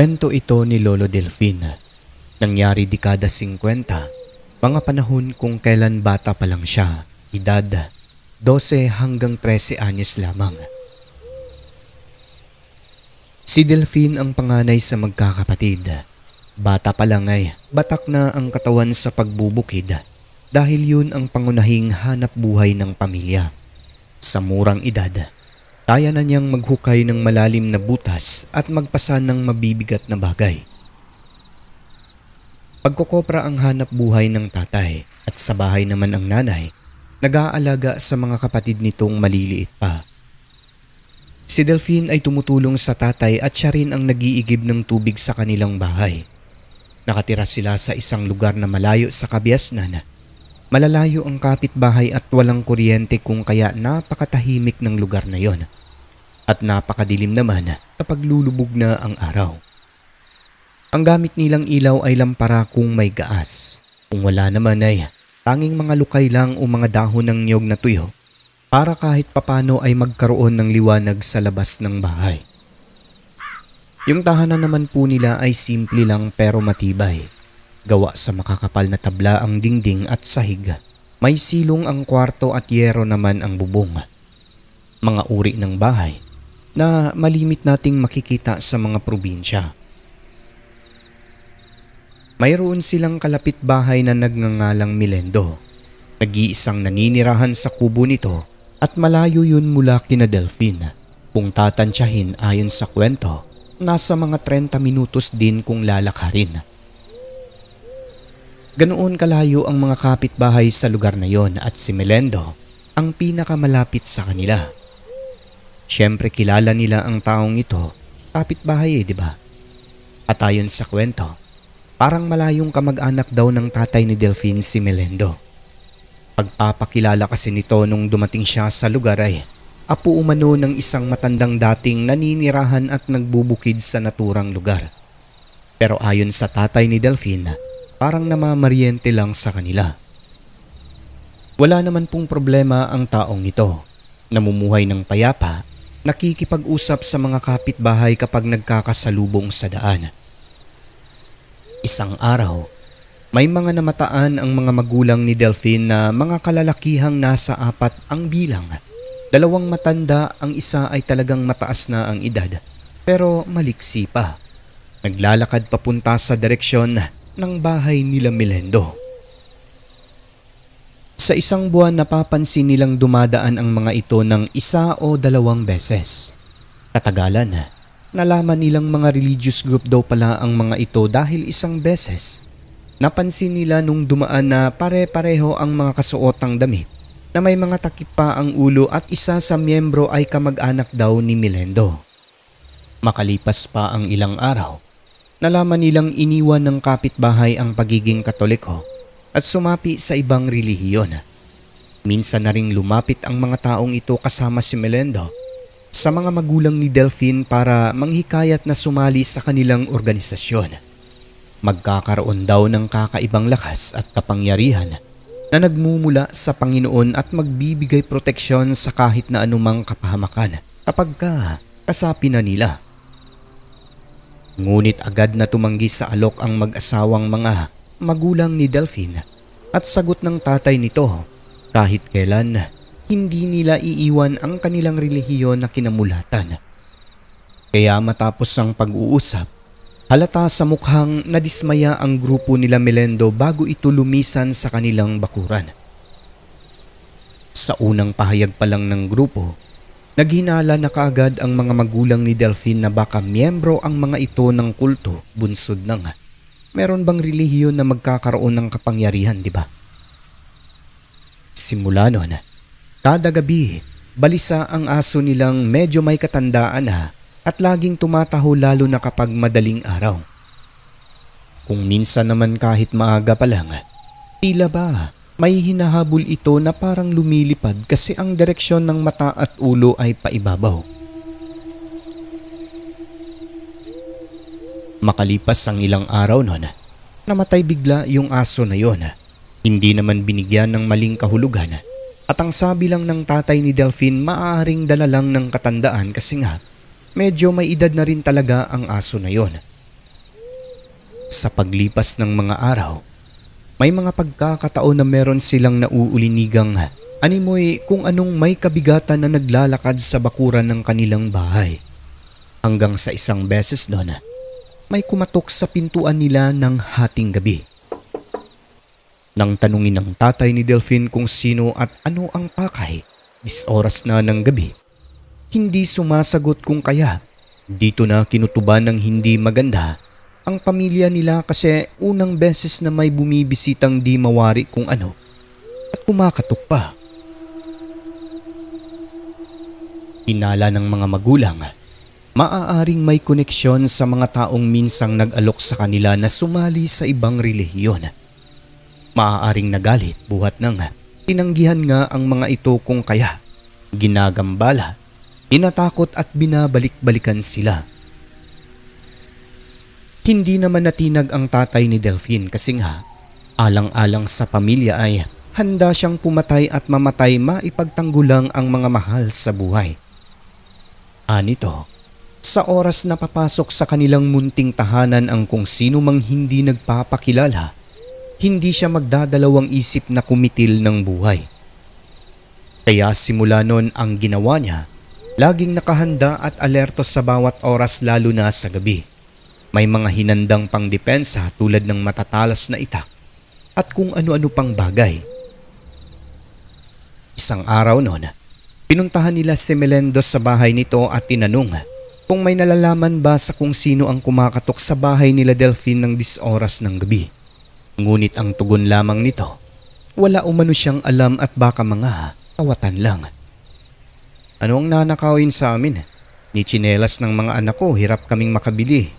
Kwento ito ni Lolo Delfina. Nangyari dekada 50, mga panahon kung kailan bata pa lang siya, edad 12 hanggang 13 anyos lamang. Si Delfin ang panganay sa magkakapatid. Bata pa lang ay batak na ang katawan sa pagbubukid dahil yun ang pangunahing hanap buhay ng pamilya. Sa murang edad, kaya na niyang maghukay ng malalim na butas at magpasa ng mabibigat na bagay. Pagkokopra ang hanap buhay ng tatay at sa bahay naman ang nanay, nag-aalaga sa mga kapatid nitong maliliit pa. Si Delphine ay tumutulong sa tatay at siya rin ang nagiigib ng tubig sa kanilang bahay. Nakatira sila sa isang lugar na malayo sa Kabiasnan. Malalayo ang kapitbahay at walang kuryente kung kaya napakatahimik ng lugar na yon at napakadilim naman kapag lulubog na ang araw. Ang gamit nilang ilaw ay lampara kung may gaas. Kung wala naman ay tanging mga lukay lang o mga dahon ng niyog na tuyo para kahit papano ay magkaroon ng liwanag sa labas ng bahay. Yung tahanan naman po nila ay simple lang pero matibay. Gawa sa makakapal na tabla ang dingding at sahig. May silong ang kwarto at yero naman ang bubong. Mga uri ng bahay na malimit nating makikita sa mga probinsya. Mayroon silang kalapit bahay na nagngangalang Milendo. Nag-iisang naninirahan sa kubo nito at malayo yun mula kina Delphine. Kung tatansyahin ayon sa kwento, nasa mga 30 minutos din kung lalakarin. Ganoon kalayo ang mga kapitbahay sa lugar na yon at si Melendo ang pinakamalapit sa kanila. Siyempre kilala nila ang taong ito, kapitbahay eh, di ba? At ayon sa kwento, parang malayong kamag-anak daw ng tatay ni Delphine si Melendo. Pagpapakilala kasi nito nung dumating siya sa lugar ay apo umano ng isang matandang dating naninirahan at nagbubukid sa naturang lugar. Pero ayon sa tatay ni Delphine, parang namamariente lang sa kanila. Wala naman pong problema ang taong ito. Namumuhay ng payapa nakikipag-usap sa mga kapitbahay kapag nagkakasalubong sa daan. Isang araw, may mga namataan ang mga magulang ni Delphine na mga kalalakihang nasa apat ang bilang. Dalawang matanda, ang isa ay talagang mataas na ang edad, pero maliksi pa. Naglalakad papunta sa direksyon ng bahay nila Melendo. Sa isang buwan napapansin nilang dumadaan ang mga ito ng isa o dalawang beses. Katagalan, nalaman nilang mga religious group daw pala ang mga ito dahil isang beses. Napansin nila nung dumaan na pare-pareho ang mga kasuotang damit na may mga takip pa ang ulo at isa sa miyembro ay kamag-anak daw ni Milendo. Makalipas pa ang ilang araw, nalaman nilang iniwan ng kapitbahay ang pagiging katoliko at sumapi sa ibang relihiyon. Minsan na ring lumapit ang mga taong ito kasama si Melendo sa mga magulang ni Delphine para manghikayat na sumali sa kanilang organisasyon. Magkakaroon daw ng kakaibang lakas at kapangyarihan na nagmumula sa Panginoon at magbibigay proteksyon sa kahit na anumang kapahamakan kapag ka kasapi na nila. Ngunit agad na tumanggi sa alok ang mag-asawang mga magulang ni Delphine at sagot ng tatay nito kahit kailan hindi nila iiwan ang kanilang relihiyon na kinamulatan. Kaya matapos ang pag-uusap, halata sa mukhang nadismaya ang grupo nila Melendo bago ito lumisan sa kanilang bakuran. Sa unang pahayag pa lang ng grupo, Naghinala na kaagad ang mga magulang ni Delphine na baka miyembro ang mga ito ng kulto bunsod ng meron bang relihiyon na magkakaroon ng kapangyarihan, di ba? Simula noon, kada gabi, balisa ang aso nilang medyo may katandaan na at laging tumataho lalo na kapag madaling araw. Kung minsan naman kahit maaga pa lang, tila ba may hinahabol ito na parang lumilipad kasi ang direksyon ng mata at ulo ay paibabaw. Makalipas ang ilang araw noon, namatay bigla yung aso na yon. Hindi naman binigyan ng maling kahulugan at ang sabi lang ng tatay ni Delphine maaaring dala lang ng katandaan kasi nga medyo may edad na rin talaga ang aso na yon. Sa paglipas ng mga araw, may mga pagkakataon na meron silang nauulinigang animoy kung anong may kabigatan na naglalakad sa bakuran ng kanilang bahay. Hanggang sa isang beses noon, may kumatok sa pintuan nila ng hating gabi. Nang tanungin ng tatay ni Delphine kung sino at ano ang pakay, is oras na ng gabi. Hindi sumasagot kung kaya. Dito na kinutuban ng hindi maganda ang pamilya nila kasi unang beses na may bumibisitang di mawari kung ano at kumakatok pa. Inala ng mga magulang maaaring may koneksyon sa mga taong minsang nag-alok sa kanila na sumali sa ibang relihiyon. Maaaring nagalit buhat ng tinanggihan nga ang mga ito kung kaya ginagambala, inatakot at binabalik-balikan sila. Hindi naman natinag ang tatay ni Delphine kasi nga alang-alang sa pamilya ay handa siyang pumatay at mamatay maipagtanggulang ang mga mahal sa buhay. Anito, sa oras na papasok sa kanilang munting tahanan ang kung sino mang hindi nagpapakilala, hindi siya magdadalawang isip na kumitil ng buhay. Kaya simula noon ang ginawa niya, laging nakahanda at alerto sa bawat oras lalo na sa gabi. May mga hinandang pangdepensa tulad ng matatalas na itak at kung ano-ano pang bagay. Isang araw noon, pinuntahan nila si Melendo sa bahay nito at tinanong kung may nalalaman ba sa kung sino ang kumakatok sa bahay nila Delphine ng disoras ng gabi. Ngunit ang tugon lamang nito, wala umano siyang alam at baka mga kawatan lang. Ano ang nanakawin sa amin? Ni chinelas ng mga anak ko, hirap kaming makabili.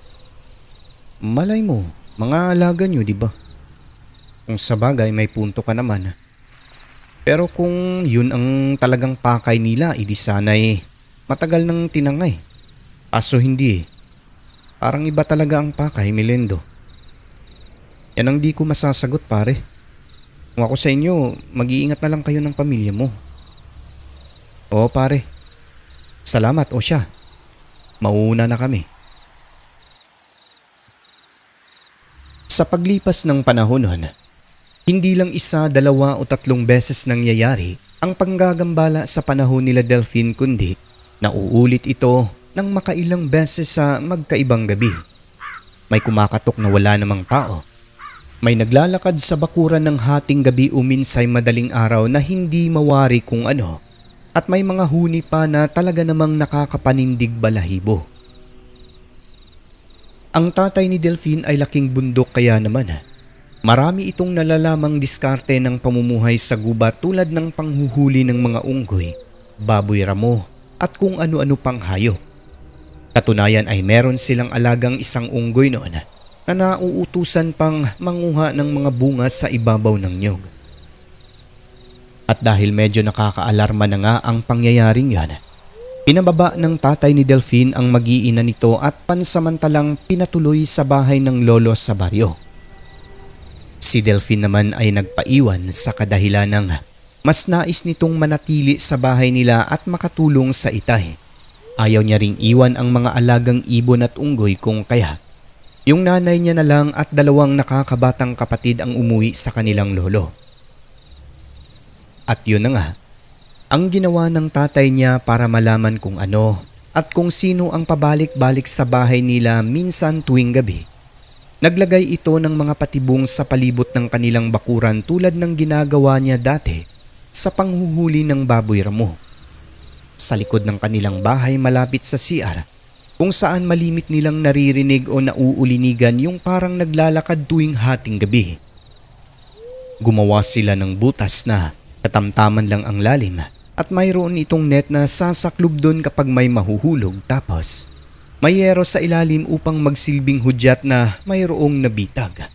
Malay mo, mga alaga niyo, di ba? Kung sa bagay, may punto ka naman. Pero kung yun ang talagang pakay nila, idi sanay matagal nang tinangay. Aso hindi eh. Parang iba talaga ang pakay, Milendo. Yan ang di ko masasagot pare. Kung ako sa inyo, mag-iingat na lang kayo ng pamilya mo. Oo pare. Salamat o siya. Mauna na kami. Sa paglipas ng panahon nun, hindi lang isa, dalawa o tatlong beses nangyayari ang panggagambala sa panahon nila Delphine kundi nauulit ito ng makailang beses sa magkaibang gabi. May kumakatok na wala namang tao. May naglalakad sa bakuran ng hating gabi uminsay madaling araw na hindi mawari kung ano at may mga huni pa na talaga namang nakakapanindig balahibo. Ang tatay ni Delphine ay laking bundok kaya naman. Marami itong nalalamang diskarte ng pamumuhay sa guba tulad ng panghuhuli ng mga unggoy, baboy ramo at kung ano-ano pang hayop. Katunayan ay meron silang alagang isang unggoy noon na nauutusan pang manguha ng mga bunga sa ibabaw ng nyug. At dahil medyo nakakaalarma na nga ang pangyayaring yan, pinababa ng tatay ni Delphine ang mag-iina nito at pansamantalang pinatuloy sa bahay ng lolo sa baryo. Si Delphine naman ay nagpaiwan sa kadahilan ng mas nais nitong manatili sa bahay nila at makatulong sa itay Ayaw niya ring iwan ang mga alagang ibon at unggoy kung kaya. Yung nanay niya na lang at dalawang nakakabatang kapatid ang umuwi sa kanilang lolo. At yun na nga, ang ginawa ng tatay niya para malaman kung ano at kung sino ang pabalik-balik sa bahay nila minsan tuwing gabi. Naglagay ito ng mga patibong sa palibot ng kanilang bakuran tulad ng ginagawa niya dati sa panghuhuli ng baboy ramo sa likod ng kanilang bahay malapit sa CR kung saan malimit nilang naririnig o nauulinigan yung parang naglalakad tuwing hating gabi. Gumawa sila ng butas na katamtaman lang ang lalim at mayroon itong net na sasaklob doon kapag may mahuhulog tapos may yero sa ilalim upang magsilbing hudyat na mayroong nabitag.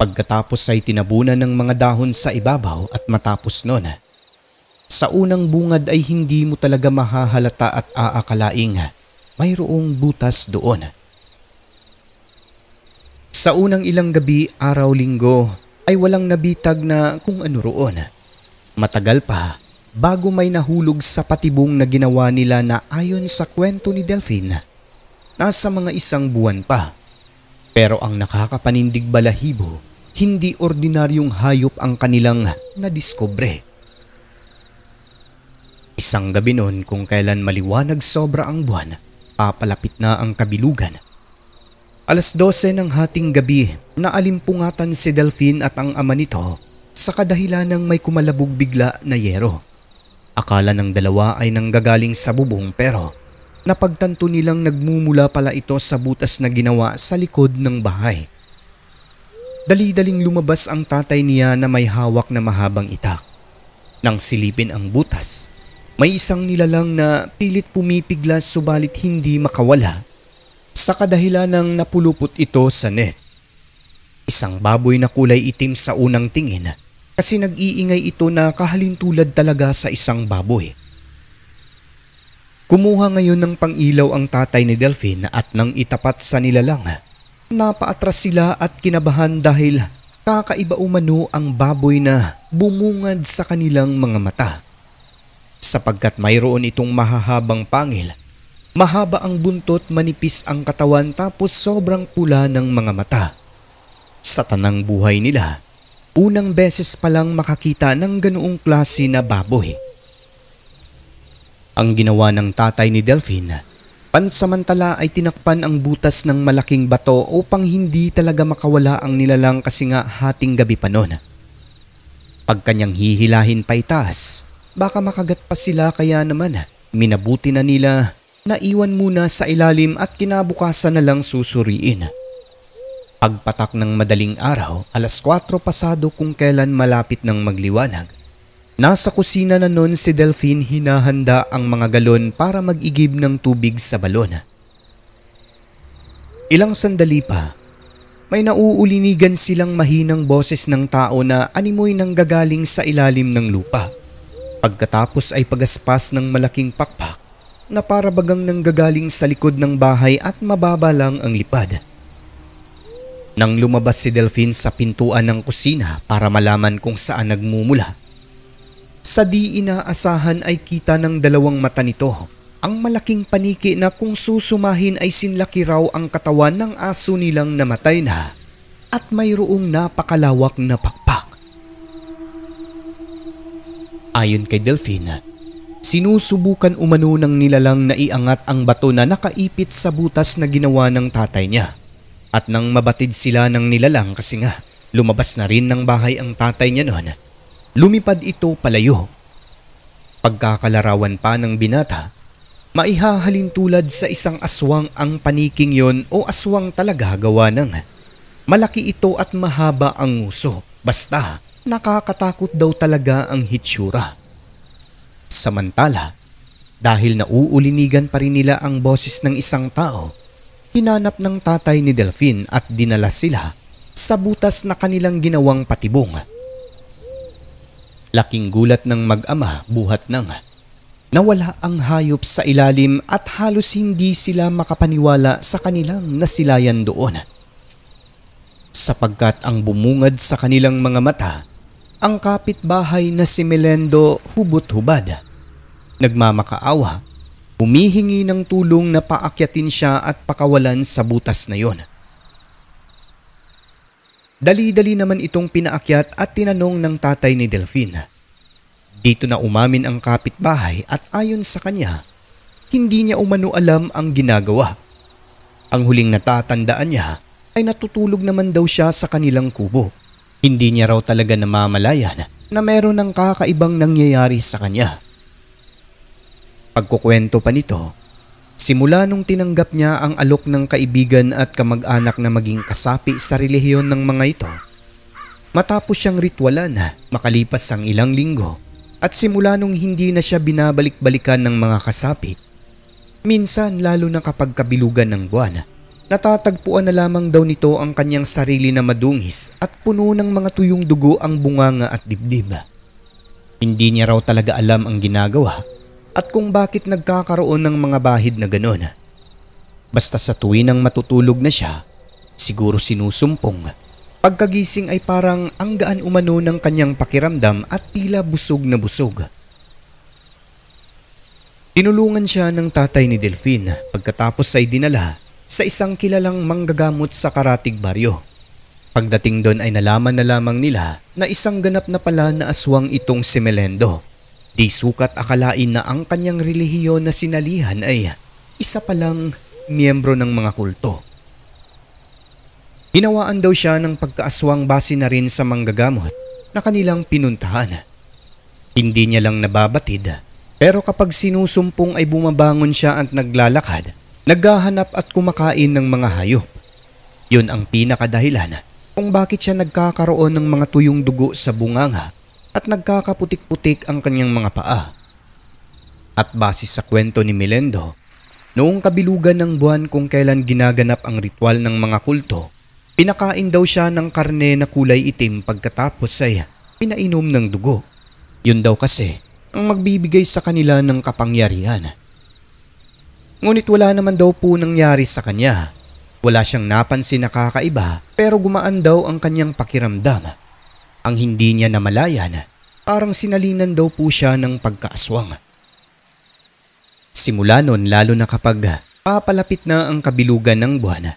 Pagkatapos ay tinabunan ng mga dahon sa ibabaw at matapos noon sa unang bungad ay hindi mo talaga mahahalata at aakalaing mayroong butas doon. Sa unang ilang gabi, araw-linggo, ay walang nabitag na kung ano roon. Matagal pa bago may nahulog sa patibong na ginawa nila na ayon sa kwento ni Delphine. Nasa mga isang buwan pa. Pero ang nakakapanindig balahibo, hindi ordinaryong hayop ang kanilang nadiskubre. Isang gabi noon kung kailan maliwanag sobra ang buwan, papalapit na ang kabilugan. Alas 12 ng hating gabi, naalimpungatan si Delphine at ang ama nito sa kadahilan ng may kumalabog bigla na yero. Akala ng dalawa ay nanggagaling sa bubong pero napagtanto nilang nagmumula pala ito sa butas na ginawa sa likod ng bahay. Dali-daling lumabas ang tatay niya na may hawak na mahabang itak. Nang silipin ang butas, may isang nilalang na pilit pumipiglas subalit hindi makawala sa kadahilan ng napulupot ito sa net. Isang baboy na kulay itim sa unang tingin kasi nag-iingay ito na kahalintulad talaga sa isang baboy. Kumuha ngayon ng pangilaw ang tatay ni Delphine at nang itapat sa nilalang. Napaatras sila at kinabahan dahil kakaiba umano ang baboy na bumungad sa kanilang mga mata sapagkat mayroon itong mahahabang pangil. Mahaba ang buntot, manipis ang katawan tapos sobrang pula ng mga mata. Sa tanang buhay nila, unang beses pa lang makakita ng ganoong klase na baboy. Ang ginawa ng tatay ni Delphine, pansamantala ay tinakpan ang butas ng malaking bato upang hindi talaga makawala ang nilalang kasi nga hating gabi pa noon. Pag kanyang hihilahin pa itas, Baka makagat pa sila kaya naman ah. minabuti na nila naiwan muna sa ilalim at kinabukasan na lang susuriin. Pagpatak ng madaling araw, alas 4 pasado kung kailan malapit ng magliwanag. Nasa kusina na noon si Delphine hinahanda ang mga galon para mag-igib ng tubig sa balon. Ilang sandali pa, may nauulinigan silang mahinang boses ng tao na animoy nang gagaling sa ilalim ng lupa. Pagkatapos ay pagaspas ng malaking pakpak na parabagang nanggagaling sa likod ng bahay at mababa lang ang lipad. Nang lumabas si Delphine sa pintuan ng kusina para malaman kung saan nagmumula, sa di inaasahan ay kita ng dalawang mata nito ang malaking paniki na kung susumahin ay sinlaki raw ang katawan ng aso nilang namatay na at mayroong napakalawak na pakpak. Ayon kay Delfina, sinusubukan umano ng nilalang na iangat ang bato na nakaipit sa butas na ginawa ng tatay niya. At nang mabatid sila ng nilalang kasi nga lumabas na rin ng bahay ang tatay niya noon, lumipad ito palayo. Pagkakalarawan pa ng binata, maihahalin tulad sa isang aswang ang paniking yon o aswang talaga gawa ng. Malaki ito at mahaba ang nguso, basta nakakatakot daw talaga ang hitsura. Samantala, dahil nauulinigan pa rin nila ang boses ng isang tao, hinanap ng tatay ni Delphine at dinala sila sa butas na kanilang ginawang patibong. Laking gulat ng mag-ama buhat nang nawala ang hayop sa ilalim at halos hindi sila makapaniwala sa kanilang nasilayan doon sapagkat ang bumungad sa kanilang mga mata ang kapitbahay na si Melendo hubot-hubad. Nagmamakaawa, humihingi ng tulong na paakyatin siya at pakawalan sa butas na yon. Dali-dali naman itong pinaakyat at tinanong ng tatay ni Delphine. Dito na umamin ang kapitbahay at ayon sa kanya, hindi niya umano alam ang ginagawa. Ang huling natatandaan niya ay natutulog naman daw siya sa kanilang kubo. Hindi niya raw talaga namamalayan na meron ng kakaibang nangyayari sa kanya. Pagkukwento pa nito, simula nung tinanggap niya ang alok ng kaibigan at kamag-anak na maging kasapi sa relihiyon ng mga ito, matapos siyang ritualan makalipas ang ilang linggo at simula nung hindi na siya binabalik-balikan ng mga kasapi, minsan lalo na kapag kabilugan ng buwan Natatagpuan na lamang daw nito ang kanyang sarili na madungis at puno ng mga tuyong dugo ang bunganga at dibdib. Hindi niya raw talaga alam ang ginagawa at kung bakit nagkakaroon ng mga bahid na ganoon. Basta sa tuwing nang matutulog na siya, siguro sinusumpong. Pagkagising ay parang ang gaan umano ng kanyang pakiramdam at tila busog na busog. Tinulungan siya ng tatay ni Delphine pagkatapos ay dinala sa isang kilalang manggagamot sa Karatig Baryo. Pagdating doon ay nalaman na lamang nila na isang ganap na pala na aswang itong si Melendo. Di sukat akalain na ang kanyang relihiyon na sinalihan ay isa palang miyembro ng mga kulto. Hinawaan daw siya ng pagkaaswang base na rin sa manggagamot na kanilang pinuntahan. Hindi niya lang nababatid pero kapag sinusumpong ay bumabangon siya at naglalakad naghahanap at kumakain ng mga hayop. Yun ang pinakadahilan kung bakit siya nagkakaroon ng mga tuyong dugo sa bunganga at nagkakaputik-putik ang kanyang mga paa. At base sa kwento ni Melendo, noong kabilugan ng buwan kung kailan ginaganap ang ritual ng mga kulto, pinakain daw siya ng karne na kulay itim pagkatapos ay pinainom ng dugo. Yun daw kasi ang magbibigay sa kanila ng kapangyarihan Ngunit wala naman daw po nangyari sa kanya. Wala siyang napansin na kakaiba pero gumaan daw ang kanyang pakiramdam. Ang hindi niya namalayan, parang sinalinan daw po siya ng pagkaaswang. Simula noon lalo na kapag papalapit na ang kabilugan ng buwan,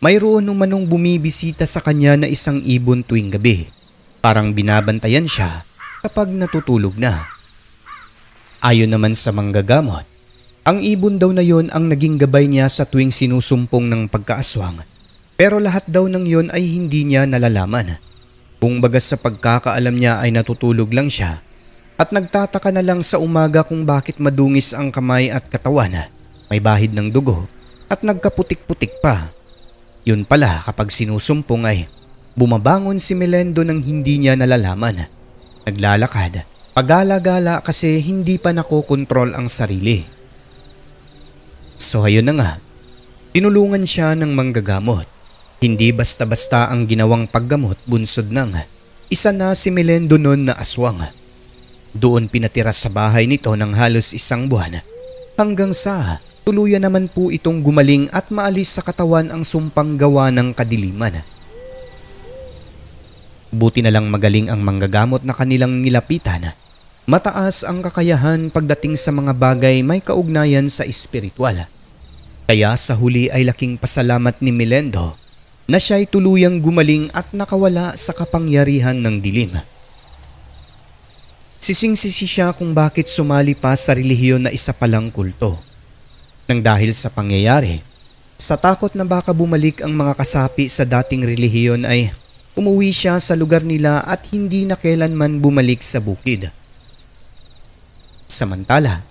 mayroon umanong bumibisita sa kanya na isang ibon tuwing gabi. Parang binabantayan siya kapag natutulog na. Ayon naman sa manggagamot, ang ibon daw na yon ang naging gabay niya sa tuwing sinusumpong ng pagkaaswang. Pero lahat daw ng yon ay hindi niya nalalaman. Kung bagas sa pagkakaalam niya ay natutulog lang siya at nagtataka na lang sa umaga kung bakit madungis ang kamay at katawan. May bahid ng dugo at nagkaputik-putik pa. Yun pala kapag sinusumpong ay bumabangon si Melendo nang hindi niya nalalaman. Naglalakad, pagala-gala kasi hindi pa nakokontrol ang sarili. So ayun na nga, tinulungan siya ng manggagamot. Hindi basta-basta ang ginawang paggamot bunsod nang isa na si Melendo noon na aswang. Doon pinatira sa bahay nito ng halos isang buwan hanggang sa tuluyan naman po itong gumaling at maalis sa katawan ang sumpang gawa ng kadiliman. Buti na lang magaling ang manggagamot na kanilang nilapitan Mataas ang kakayahan pagdating sa mga bagay may kaugnayan sa espiritual. Kaya sa huli ay laking pasalamat ni Melendo na siya'y tuluyang gumaling at nakawala sa kapangyarihan ng dilim. Sising-sisi siya kung bakit sumali pa sa relihiyon na isa palang kulto. Nang dahil sa pangyayari, sa takot na baka bumalik ang mga kasapi sa dating relihiyon ay umuwi siya sa lugar nila at hindi na kailanman bumalik sa bukid. Samantala,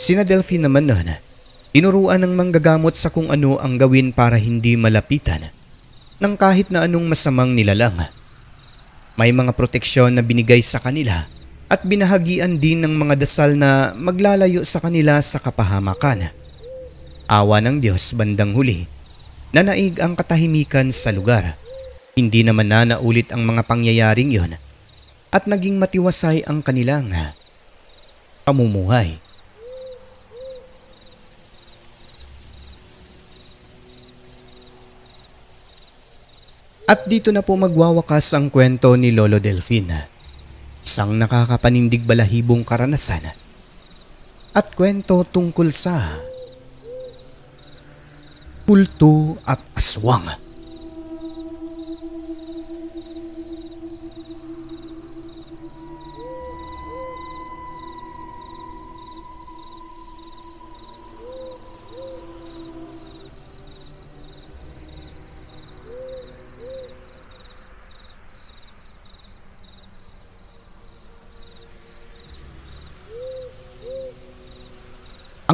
sina Delphi naman nun, tinuruan ng manggagamot sa kung ano ang gawin para hindi malapitan ng kahit na anong masamang nilalang. May mga proteksyon na binigay sa kanila at binahagian din ng mga dasal na maglalayo sa kanila sa kapahamakan. Awa ng Diyos bandang huli, nanaig ang katahimikan sa lugar. Hindi naman na naulit ang mga pangyayaring yon at naging matiwasay ang kanilang pamumuhay. At dito na po magwawakas ang kwento ni Lolo Delfina. Isang nakakapanindig balahibong karanasan at kwento tungkol sa pulto at aswang.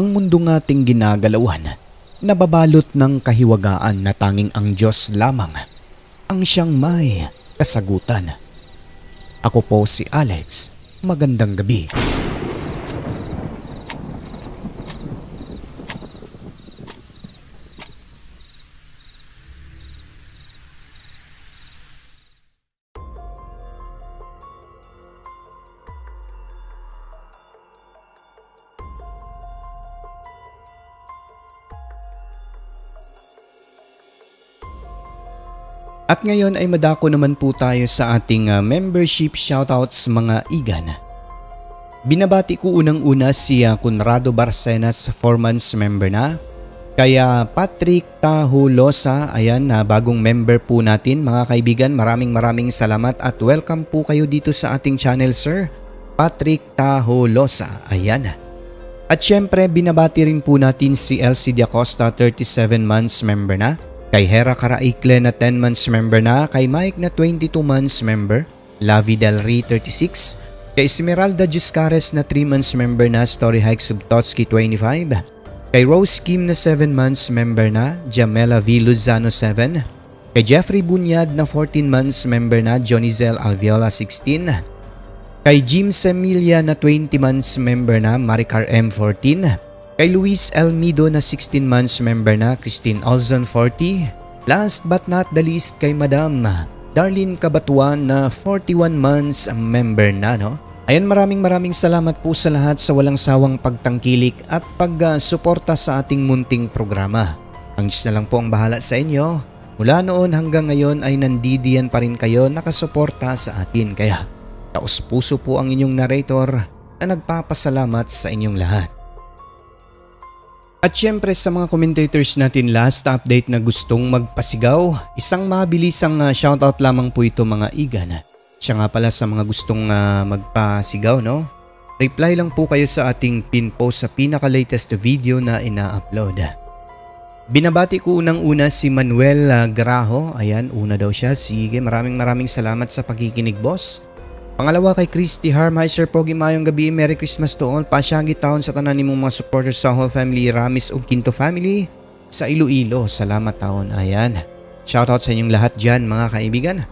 Ang mundong ating ginagalawan, nababalot ng kahiwagaan na tanging ang Diyos lamang ang siyang may kasagutan. Ako po si Alex. Magandang gabi. At ngayon ay madako naman po tayo sa ating ah, membership shoutouts mga igan. Binabati ko unang-una si ah, Conrado Barcenas Formance member na. Kaya Patrick Tahulosa, ayan na ah, bagong member po natin mga kaibigan. Maraming maraming salamat at welcome po kayo dito sa ating channel sir. Patrick Tahulosa, ayan At syempre binabati rin po natin si LC Diacosta 37 months member na. Kay Hera Caraikle na 10 months member na, kay Mike na 22 months member, Lavi Del Rey 36, kay Esmeralda Juscares na 3 months member na, Story Hike Subtotsky 25, kay Rose Kim na 7 months member na, Jamela V. Luzano 7, kay Jeffrey Bunyad na 14 months member na, Jonizel Alviola 16, kay Jim Semilia na 20 months member na, Maricar M14, Kay Luis Elmido na 16 months member na Christine Olson 40. Last but not the least kay Madam Darlene Kabatuan na 41 months member na no. Ayan maraming maraming salamat po sa lahat sa walang sawang pagtangkilik at pagsuporta sa ating munting programa. Ang Diyos na lang po ang bahala sa inyo. Mula noon hanggang ngayon ay nandidiyan pa rin kayo nakasuporta sa atin kaya taos puso po ang inyong narrator na nagpapasalamat sa inyong lahat. At syempre sa mga commentators natin last update na gustong magpasigaw, isang mabilisang ah, shoutout lamang po ito mga igan. Siya nga pala sa mga gustong uh, magpasigaw no? Reply lang po kayo sa ating pin post sa pinaka-latest video na ina-upload. Binabati ko unang-una si Manuel ah, Graho. Ayan, una daw siya. Sige, maraming maraming salamat sa pakikinig boss. Pangalawa kay Christy Harmeiser, Pogi Mayong Gabi, Merry Christmas to all. Pasyagi taon sa tanan nimong mga supporters sa whole family, Ramis ug Quinto family sa Iloilo. Salamat taon. Ayan. Shoutout sa inyong lahat dyan mga kaibigan.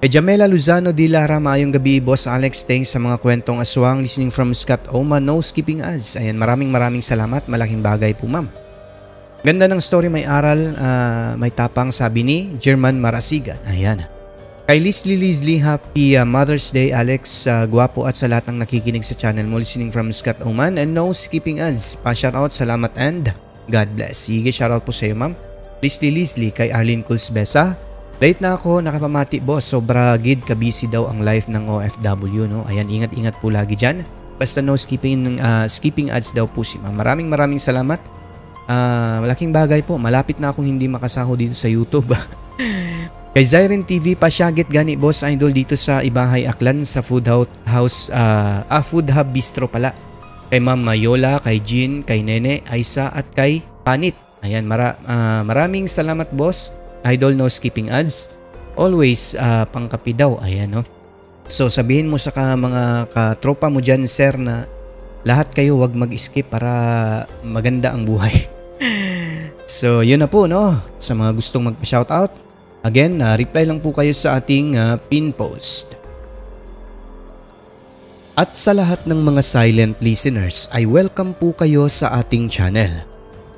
E Jamela Luzano de Lara, mayong gabi Boss Alex, thanks sa mga kwentong aswang listening from Scott Oma, no skipping ads. Ayan, maraming maraming salamat, malaking bagay po ma'am. Ganda ng story, may aral, uh, may tapang sabi ni German Marasigan. Ayan. Kay Leslie Leslie, happy uh, Mother's Day Alex, uh, guwapo at sa lahat ng nakikinig sa channel mo listening from Scott Oman and no skipping ads. Pa-shoutout, salamat and God bless. Sige, shoutout po sa iyo ma'am. Leslie Leslie kay Arlene Culsbesa. Late na ako, nakapamati boss, sobra gid kabisi daw ang life ng OFW no. Ayan, ingat-ingat po lagi dyan. Basta no skipping, uh, skipping ads daw po si ma'am. Maraming maraming salamat. Uh, malaking bagay po, malapit na akong hindi makasaho dito sa YouTube. Kay Zyren TV pa siya git gani boss idol dito sa Ibahay Aklan sa Food House uh, ah, Food Hub Bistro pala. Kay Ma'am Mayola, kay Jean, kay Nene, Aisa at kay Panit. Ayan, mara, uh, maraming salamat boss. Idol no skipping ads. Always uh, pangkapi daw. Ayan no. So sabihin mo sa ka, mga katropa mo dyan sir na lahat kayo wag mag-skip para maganda ang buhay. so yun na po no. Sa mga gustong magpa-shoutout, Again, uh, reply lang po kayo sa ating uh, pin post. At sa lahat ng mga silent listeners ay welcome po kayo sa ating channel.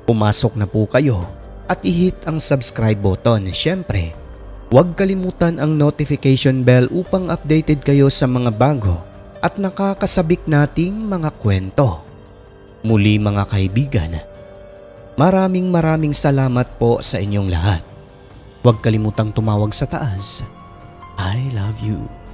Pumasok na po kayo at i-hit ang subscribe button. Siyempre, huwag kalimutan ang notification bell upang updated kayo sa mga bago at nakakasabik nating mga kwento. Muli mga kaibigan, maraming maraming salamat po sa inyong lahat. Huwag kalimutang tumawag sa taas. I love you.